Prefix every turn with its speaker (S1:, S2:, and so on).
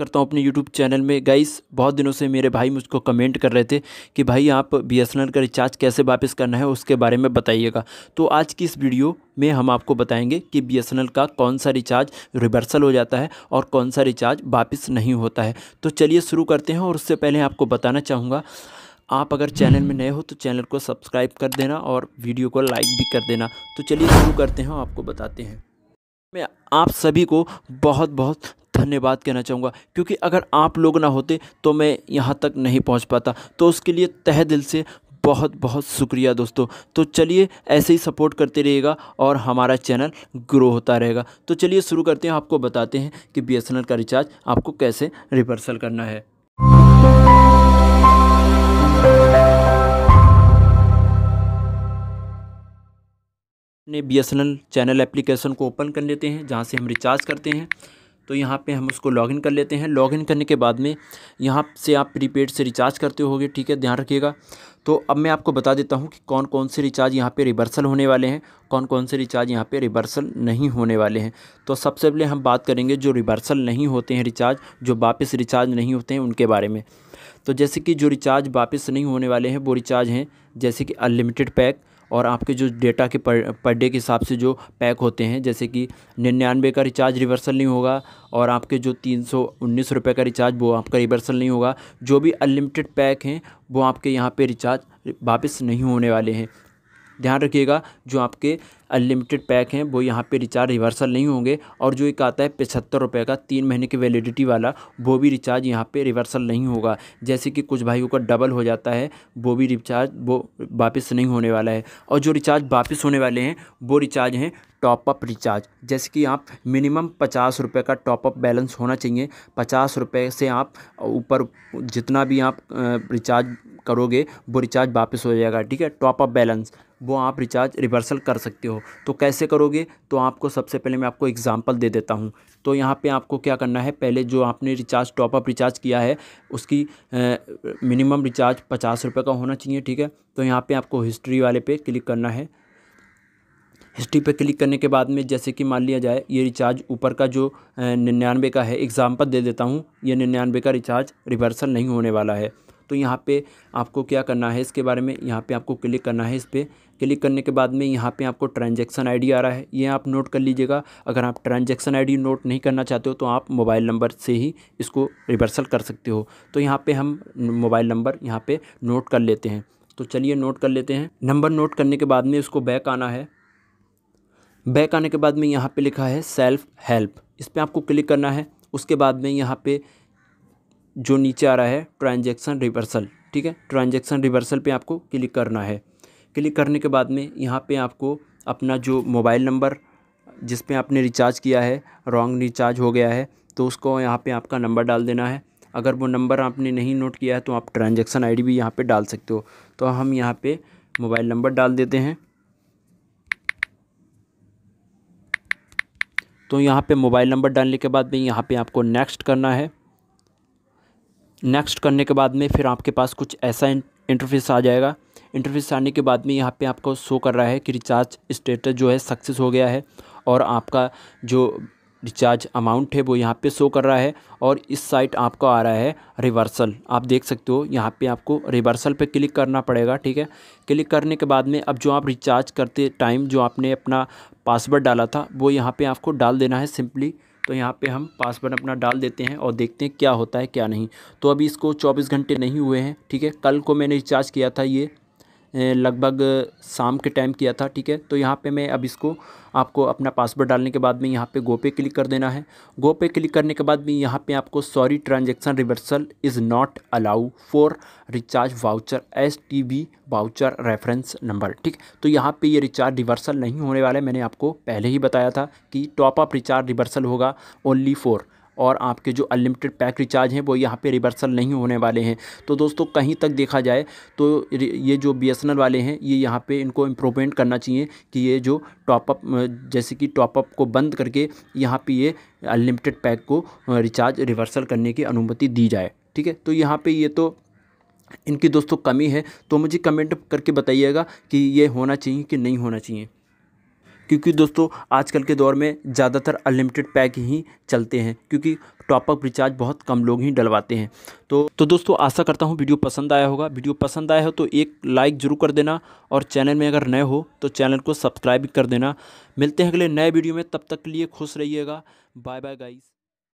S1: करता हूँ अपने यूट्यूब चैनल में गाइस बहुत दिनों से मेरे भाई मुझको कमेंट कर रहे थे कि भाई आप बी का रिचार्ज कैसे वापस करना है उसके बारे में बताइएगा तो आज की इस वीडियो में हम आपको बताएंगे कि बी का कौन सा रिचार्ज रिवर्सल हो जाता है और कौन सा रिचार्ज वापस नहीं होता है तो चलिए शुरू करते हैं और उससे पहले आपको बताना चाहूँगा आप अगर चैनल में नए हो तो चैनल को सब्सक्राइब कर देना और वीडियो को लाइक भी कर देना तो चलिए शुरू करते हैं आपको बताते हैं मैं आप सभी को बहुत बहुत धन्यवाद कहना चाहूँगा क्योंकि अगर आप लोग ना होते तो मैं यहाँ तक नहीं पहुँच पाता तो उसके लिए तह दिल से बहुत बहुत शुक्रिया दोस्तों तो चलिए ऐसे ही सपोर्ट करते रहिएगा और हमारा चैनल ग्रो होता रहेगा तो चलिए शुरू करते हैं आपको बताते हैं कि बी का रिचार्ज आपको कैसे रिवर्सल करना है अपने बी चैनल एप्लीकेशन को ओपन कर लेते हैं जहाँ से हम रिचार्ज करते हैं तो यहाँ पे हम उसको लॉगिन कर लेते हैं लॉगिन करने के बाद में यहाँ से आप प्रीपेड से रिचार्ज करते होगे ठीक है ध्यान रखिएगा तो अब मैं आपको बता देता हूँ कि कौन कौन से रिचार्ज यहाँ पे रिवर्सल होने वाले हैं कौन कौन से रिचार्ज यहाँ पे रिवर्सल नहीं होने वाले हैं तो सबसे पहले हम बात करेंगे जो रिवर्सल नहीं होते हैं रिचार्ज जो वापस रिचार्ज नहीं होते हैं उनके बारे में तो जैसे कि जो रिचार्ज वापस नहीं होने वाले हैं वो रिचार्ज हैं जैसे कि अनलिमिटेड पैक और आपके जो डेटा के पर, पर डे के हिसाब से जो पैक होते हैं जैसे कि निन्यानवे का रिचार्ज रिवर्सल नहीं होगा और आपके जो तीन सौ उन्नीस रुपये का रिचार्ज वो आपका रिवर्सल नहीं होगा जो भी अनलिमिटेड पैक हैं वो आपके यहाँ पे रिचार्ज वापस नहीं होने वाले हैं ध्यान रखिएगा जो आपके अनलिमिटेड पैक हैं वो यहाँ पे रिचार्ज रिवर्सल नहीं होंगे और जो एक आता है पचहत्तर रुपये का तीन महीने की वैलिडिटी वाला वो भी रिचार्ज यहाँ पे रिवर्सल नहीं होगा जैसे कि कुछ भाइयों का डबल हो जाता है वो भी रिचार्ज वो वापस नहीं होने वाला है और जो रिचार्ज वापस होने वाले हैं वो रिचार्ज हैं टॉपअप रिचार्ज जैसे कि आप मिनिमम पचास रुपये का टॉपअप बैलेंस होना चाहिए पचास रुपये से आप ऊपर जितना भी आप रिचार्ज करोगे वो रिचार्ज वापस हो जाएगा ठीक है टॉपअप बैलेंस वो आप रिचार्ज रिवर्सल कर सकते हो हो तो कैसे करोगे तो आपको सबसे पहले मैं आपको एग्ज़ाम्पल दे देता हूँ तो यहाँ पे आपको क्या करना है पहले जो आपने रिचार्ज टॉपअप रिचार्ज किया है उसकी मिनिमम रिचार्ज पचास रुपये का होना चाहिए ठीक है तो यहाँ पर आपको हिस्ट्री वाले पे क्लिक करना है हिस्ट्री पे क्लिक करने के बाद में जैसे कि मान लिया जाए ये रिचार्ज ऊपर का जो निन्यानवे का है एग्ज़ाम्पल दे देता हूँ ये निन्यानवे का रिचार्ज रिवर्सल नहीं होने वाला है तो यहाँ पे आपको क्या करना है इसके बारे में यहाँ पे आपको क्लिक करना है इस पर क्लिक करने के बाद में यहाँ पे आपको ट्रांजैक्शन आईडी आ रहा है ये आप नोट कर लीजिएगा अगर आप ट्रांजैक्शन आईडी नोट नहीं करना चाहते हो तो आप मोबाइल नंबर से ही इसको रिवर्सल कर सकते हो तो यहाँ पर हम मोबाइल नंबर यहाँ पर नोट कर लेते हैं तो चलिए नोट कर लेते हैं नंबर नोट करने के बाद में उसको बैक आना है बैक आने के बाद में यहाँ पर लिखा है सेल्फ़ हेल्प इस पर आपको क्लिक करना है उसके बाद में यहाँ पे जो नीचे आ रहा है ट्रांजेक्शन रिवर्सल ठीक है ट्रांजेक्शन रिवर्सल पे आपको क्लिक करना है क्लिक करने के बाद में यहाँ पे आपको अपना जो मोबाइल नंबर जिस पे आपने रिचार्ज किया है रॉन्ग रिचार्ज हो गया है तो उसको यहाँ पे आपका नंबर डाल देना है अगर वो नंबर आपने नहीं नोट किया है तो आप ट्रांजेक्शन आईडी भी यहाँ पे डाल सकते हो तो हम यहाँ पे मोबाइल नंबर डाल देते हैं तो यहाँ पे मोबाइल नंबर डालने के बाद में यहाँ पे आपको नेक्स्ट करना है नेक्स्ट करने के बाद में फिर आपके पास कुछ ऐसा इंटरफेस आ जाएगा इंटरफेस आने के बाद में यहाँ पे आपको शो कर रहा है कि रिचार्ज स्टेटस जो है सक्सेस हो गया है और आपका जो रिचार्ज अमाउंट है वो यहाँ पे शो कर रहा है और इस साइट आपको आ रहा है रिवर्सल आप देख सकते हो यहाँ पे आपको रिवर्सल पे क्लिक करना पड़ेगा ठीक है क्लिक करने के बाद में अब जो आप रिचार्ज करते टाइम जो आपने अपना पासवर्ड डाला था वो यहाँ पे आपको डाल देना है सिंपली तो यहाँ पे हम पासवर्ड अपना डाल देते हैं और देखते हैं क्या होता है क्या नहीं तो अभी इसको चौबीस घंटे नहीं हुए हैं ठीक है कल को मैंने रिचार्ज किया था ये लगभग शाम के टाइम किया था ठीक है तो यहाँ पे मैं अब इसको आपको अपना पासवर्ड डालने के बाद में यहाँ पे गो पे क्लिक कर देना है गो पे क्लिक करने के बाद में यहाँ पे आपको sorry transaction reversal is not allow for recharge voucher S T B voucher reference number ठीक तो यहाँ पे ये रिचार्ज रिवर्सल नहीं होने वाला है मैंने आपको पहले ही बताया था कि टॉप अप रिचार्ज रिवर्सल होगा ओनली फोर और आपके जो अनलिमिटेड पैक रिचार्ज हैं वो यहाँ पे रिवर्सल नहीं होने वाले हैं तो दोस्तों कहीं तक देखा जाए तो ये जो बी वाले हैं ये यहाँ पे इनको इम्प्रूवमेंट करना चाहिए कि ये जो टॉपअप जैसे कि टॉपअप को बंद करके यहाँ पे ये अनलिमिटेड पैक को रिचार्ज रिवर्सल करने की अनुमति दी जाए ठीक है तो यहाँ पर ये तो इनकी दोस्तों कमी है तो मुझे कमेंट करके बताइएगा कि ये होना चाहिए कि नहीं होना चाहिए क्योंकि दोस्तों आजकल के दौर में ज़्यादातर अनलिमिटेड पैक ही चलते हैं क्योंकि टॉपअप रिचार्ज बहुत कम लोग ही डलवाते हैं तो तो दोस्तों आशा करता हूँ वीडियो पसंद आया होगा वीडियो पसंद आया हो तो एक लाइक ज़रूर कर देना और चैनल में अगर नए हो तो चैनल को सब्सक्राइब कर देना मिलते हैं अगले नए वीडियो में तब तक के लिए खुश रहिएगा बाय बाय गाइज